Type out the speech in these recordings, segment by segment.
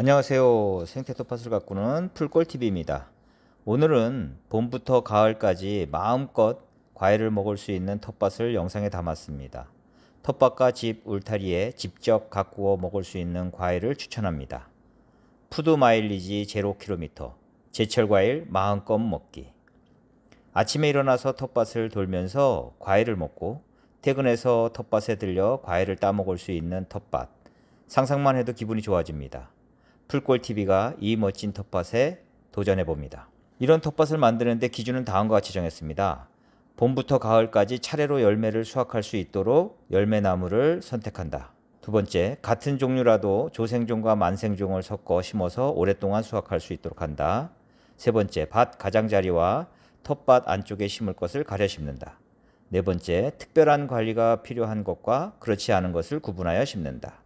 안녕하세요. 생태톱밭을 가꾸는 풀꿀TV입니다. 오늘은 봄부터 가을까지 마음껏 과일을 먹을 수 있는 텃밭을 영상에 담았습니다. 텃밭과 집 울타리에 직접 가꾸어 먹을 수 있는 과일을 추천합니다. 푸드 마일리지 0km, 제철 과일 마음껏 먹기. 아침에 일어나서 텃밭을 돌면서 과일을 먹고 퇴근해서 텃밭에 들려 과일을 따먹을 수 있는 텃밭. 상상만 해도 기분이 좋아집니다. 풀꿀TV가 이 멋진 텃밭에 도전해 봅니다. 이런 텃밭을 만드는데 기준은 다음과 같이 정했습니다. 봄부터 가을까지 차례로 열매를 수확할 수 있도록 열매나무를 선택한다. 두 번째, 같은 종류라도 조생종과 만생종을 섞어 심어서 오랫동안 수확할 수 있도록 한다. 세 번째, 밭 가장자리와 텃밭 안쪽에 심을 것을 가려 심는다. 네 번째, 특별한 관리가 필요한 것과 그렇지 않은 것을 구분하여 심는다.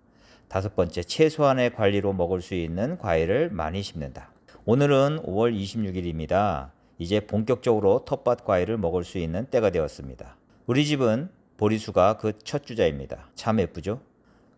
다섯 번째, 최소한의 관리로 먹을 수 있는 과일을 많이 심는다. 오늘은 5월 26일입니다. 이제 본격적으로 텃밭 과일을 먹을 수 있는 때가 되었습니다. 우리 집은 보리수가 그 첫 주자입니다. 참 예쁘죠?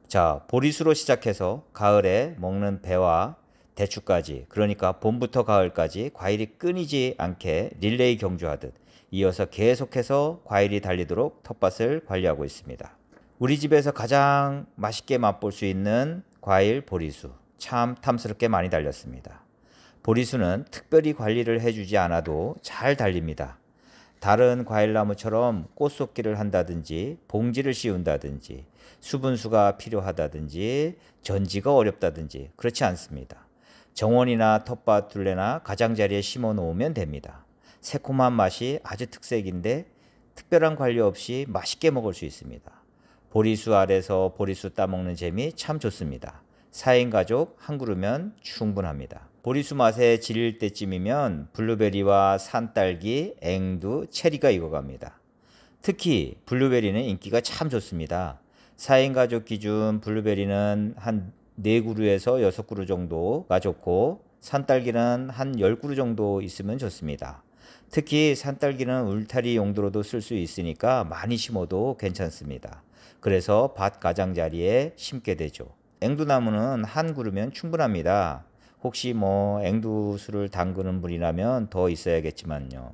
자, 보리수로 시작해서 가을에 먹는 배와 대추까지 그러니까 봄부터 가을까지 과일이 끊이지 않게 릴레이 경주하듯 이어서 계속해서 과일이 달리도록 텃밭을 관리하고 있습니다. 우리 집에서 가장 맛있게 맛볼 수 있는 과일 보리수 참 탐스럽게 많이 달렸습니다. 보리수는 특별히 관리를 해주지 않아도 잘 달립니다. 다른 과일나무처럼 꽃속기를 한다든지 봉지를 씌운다든지 수분수가 필요하다든지 전지가 어렵다든지 그렇지 않습니다. 정원이나 텃밭 둘레나 가장자리에 심어 놓으면 됩니다. 새콤한 맛이 아주 특색인데 특별한 관리 없이 맛있게 먹을 수 있습니다. 보리수 아래서 보리수 따먹는 재미 참 좋습니다. 4인 가족 한 그루면 충분합니다. 보리수 맛에 질릴 때쯤이면 블루베리와 산딸기, 앵두, 체리가 익어갑니다. 특히 블루베리는 인기가 참 좋습니다. 4인 가족 기준 블루베리는 한 4그루에서 6그루 정도가 좋고 산딸기는 한 10그루 정도 있으면 좋습니다. 특히 산딸기는 울타리 용도로도 쓸 수 있으니까 많이 심어도 괜찮습니다. 그래서 밭 가장자리에 심게 되죠. 앵두나무는 한 그루면 충분합니다. 혹시 뭐 앵두수를 담그는 분이라면 더 있어야겠지만요.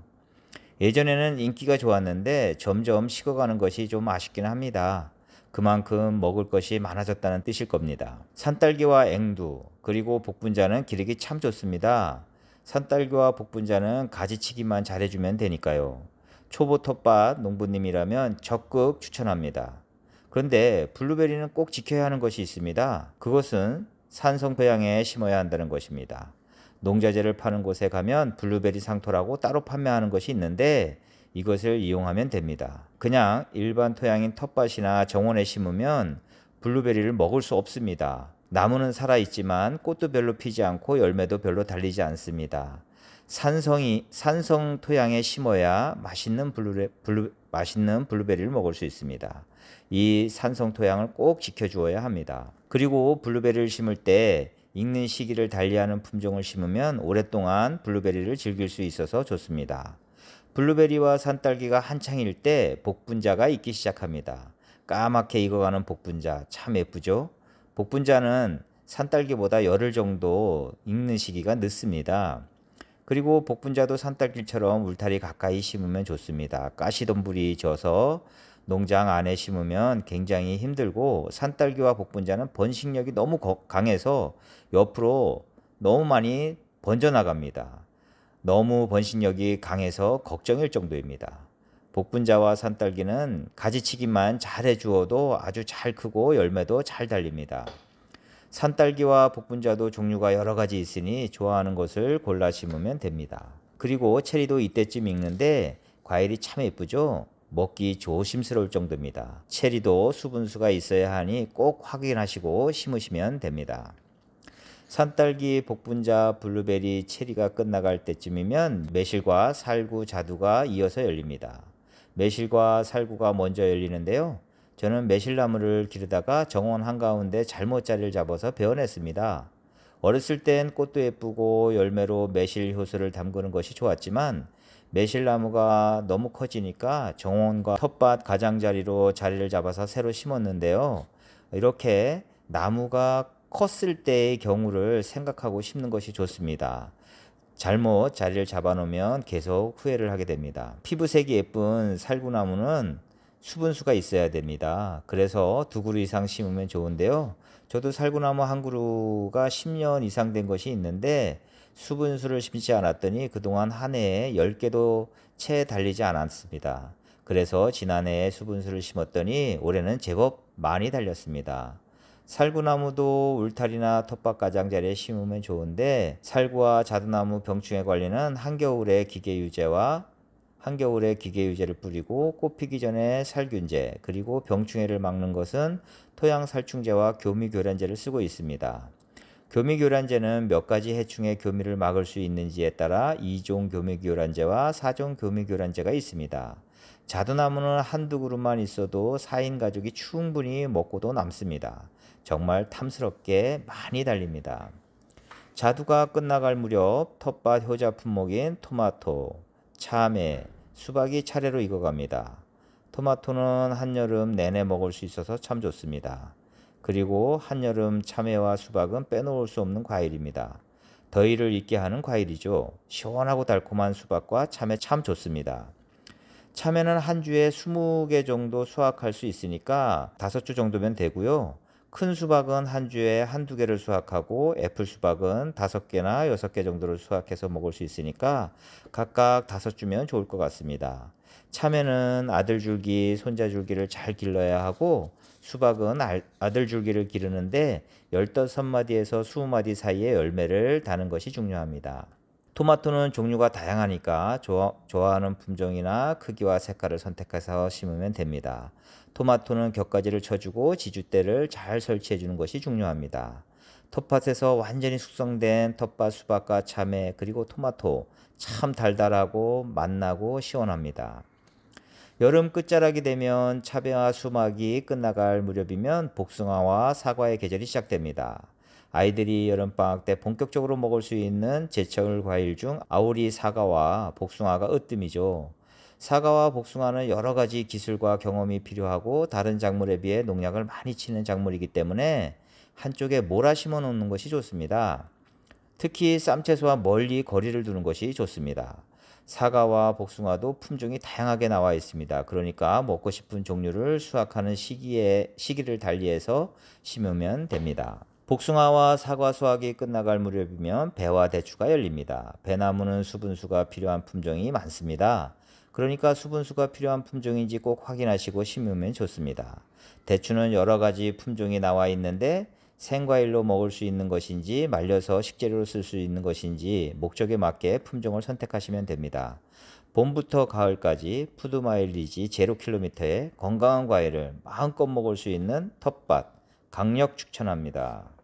예전에는 인기가 좋았는데 점점 식어가는 것이 좀 아쉽긴 합니다. 그만큼 먹을 것이 많아졌다는 뜻일 겁니다. 산딸기와 앵두 그리고 복분자는 기르기 참 좋습니다. 산딸기와 복분자는 가지치기만 잘해주면 되니까요. 초보 텃밭 농부님이라면 적극 추천합니다. 그런데 블루베리는 꼭 지켜야 하는 것이 있습니다. 그것은 산성 토양에 심어야 한다는 것입니다. 농자재를 파는 곳에 가면 블루베리 상토라고 따로 판매하는 것이 있는데 이것을 이용하면 됩니다. 그냥 일반 토양인 텃밭이나 정원에 심으면 블루베리를 먹을 수 없습니다. 나무는 살아있지만 꽃도 별로 피지 않고 열매도 별로 달리지 않습니다. 산성이 산성 토양에 심어야 맛있는 블루레, 블루 맛있는 블루베리를 먹을 수 있습니다. 이 산성 토양을 꼭 지켜주어야 합니다. 그리고 블루베리를 심을 때 익는 시기를 달리하는 품종을 심으면 오랫동안 블루베리를 즐길 수 있어서 좋습니다. 블루베리와 산딸기가 한창일 때 복분자가 익기 시작합니다. 까맣게 익어가는 복분자 참 예쁘죠? 복분자는 산딸기보다 열흘 정도 익는 시기가 늦습니다. 그리고 복분자도 산딸기처럼 울타리 가까이 심으면 좋습니다. 가시덤불이 져서 농장 안에 심으면 굉장히 힘들고 산딸기와 복분자는 번식력이 너무 강해서 옆으로 너무 많이 번져나갑니다. 너무 번식력이 강해서 걱정일 정도입니다. 복분자와 산딸기는 가지치기만 잘해 주어도 아주 잘 크고 열매도 잘 달립니다. 산딸기와 복분자도 종류가 여러 가지 있으니 좋아하는 것을 골라 심으면 됩니다. 그리고 체리도 이때쯤 익는데 과일이 참 예쁘죠? 먹기 조심스러울 정도입니다. 체리도 수분수가 있어야 하니 꼭 확인하시고 심으시면 됩니다. 산딸기, 복분자, 블루베리, 체리가 끝나갈 때쯤이면 매실과 살구, 자두가 이어서 열립니다. 매실과 살구가 먼저 열리는데요. 저는 매실나무를 기르다가 정원 한가운데 잘못 자리를 잡아서 베어냈습니다. 어렸을 땐 꽃도 예쁘고 열매로 매실 효소를 담그는 것이 좋았지만 매실나무가 너무 커지니까 정원과 텃밭 가장자리로 자리를 잡아서 새로 심었는데요. 이렇게 나무가 컸을 때의 경우를 생각하고 심는 것이 좋습니다. 잘못 자리를 잡아놓으면 계속 후회를 하게 됩니다. 피부색이 예쁜 살구나무는 수분수가 있어야 됩니다. 그래서 두 그루 이상 심으면 좋은데요. 저도 살구나무 한 그루가 10년 이상 된 것이 있는데 수분수를 심지 않았더니 그동안 한 해에 10개도 채 달리지 않았습니다. 그래서 지난해에 수분수를 심었더니 올해는 제법 많이 달렸습니다. 살구나무도 울타리나 텃밭 가장자리에 심으면 좋은데 살구와 자두나무 병충해 관리는 한겨울에 기계 유제와 한겨울에 기계 유제를 뿌리고 꽃 피기 전에 살균제 그리고 병충해를 막는 것은 토양 살충제와 교미교란제를 쓰고 있습니다. 교미교란제는 몇 가지 해충의 교미를 막을 수 있는지에 따라 2종 교미교란제와 4종 교미교란제가 있습니다. 자두나무는 한두 그루만 있어도 4인 가족이 충분히 먹고도 남습니다. 정말 탐스럽게 많이 달립니다. 자두가 끝나갈 무렵 텃밭 효자 품목인 토마토, 참외, 수박이 차례로 익어갑니다. 토마토는 한여름 내내 먹을 수 있어서 참 좋습니다. 그리고 한여름 참외와 수박은 빼놓을 수 없는 과일입니다. 더위를 잊게 하는 과일이죠. 시원하고 달콤한 수박과 참외 참 좋습니다. 참외는 한 주에 20개 정도 수확할 수 있으니까 5주 정도면 되고요. 큰 수박은 한 주에 한두 개를 수확하고 애플 수박은 다섯 개나 여섯 개 정도를 수확해서 먹을 수 있으니까 각각 다섯 주면 좋을 것 같습니다. 참외는 아들 줄기, 손자 줄기를 잘 길러야 하고 수박은 아들 줄기를 기르는데 15마디에서 20마디 사이에 열매를 다는 것이 중요합니다. 토마토는 종류가 다양하니까 좋아하는 품종이나 크기와 색깔을 선택해서 심으면 됩니다. 토마토는 곁가지를 쳐주고 지주대를 잘 설치해 주는 것이 중요합니다. 텃밭에서 완전히 숙성된 텃밭 수박과 참외 그리고 토마토 참 달달하고 맛나고 시원합니다. 여름 끝자락이 되면 차배와 수막이 끝나갈 무렵이면 복숭아와 사과의 계절이 시작됩니다. 아이들이 여름방학 때 본격적으로 먹을 수 있는 제철 과일 중아우리 사과와 복숭아가 으뜸이죠. 사과와 복숭아는 여러 가지 기술과 경험이 필요하고 다른 작물에 비해 농약을 많이 치는 작물이기 때문에 한쪽에 몰아 심어 놓는 것이 좋습니다. 특히 쌈채소와 멀리 거리를 두는 것이 좋습니다. 사과와 복숭아도 품종이 다양하게 나와 있습니다. 그러니까 먹고 싶은 종류를 수확하는 시기에 시기를 달리해서 심으면 됩니다. 복숭아와 사과 수확이 끝나갈 무렵이면 배와 대추가 열립니다. 배나무는 수분수가 필요한 품종이 많습니다. 그러니까 수분수가 필요한 품종인지 꼭 확인하시고 심으면 좋습니다. 대추는 여러 가지 품종이 나와 있는데 생과일로 먹을 수 있는 것인지 말려서 식재료로 쓸 수 있는 것인지 목적에 맞게 품종을 선택하시면 됩니다. 봄부터 가을까지 푸드마일리지 제로킬로미터의 건강한 과일을 마음껏 먹을 수 있는 텃밭 강력 추천합니다.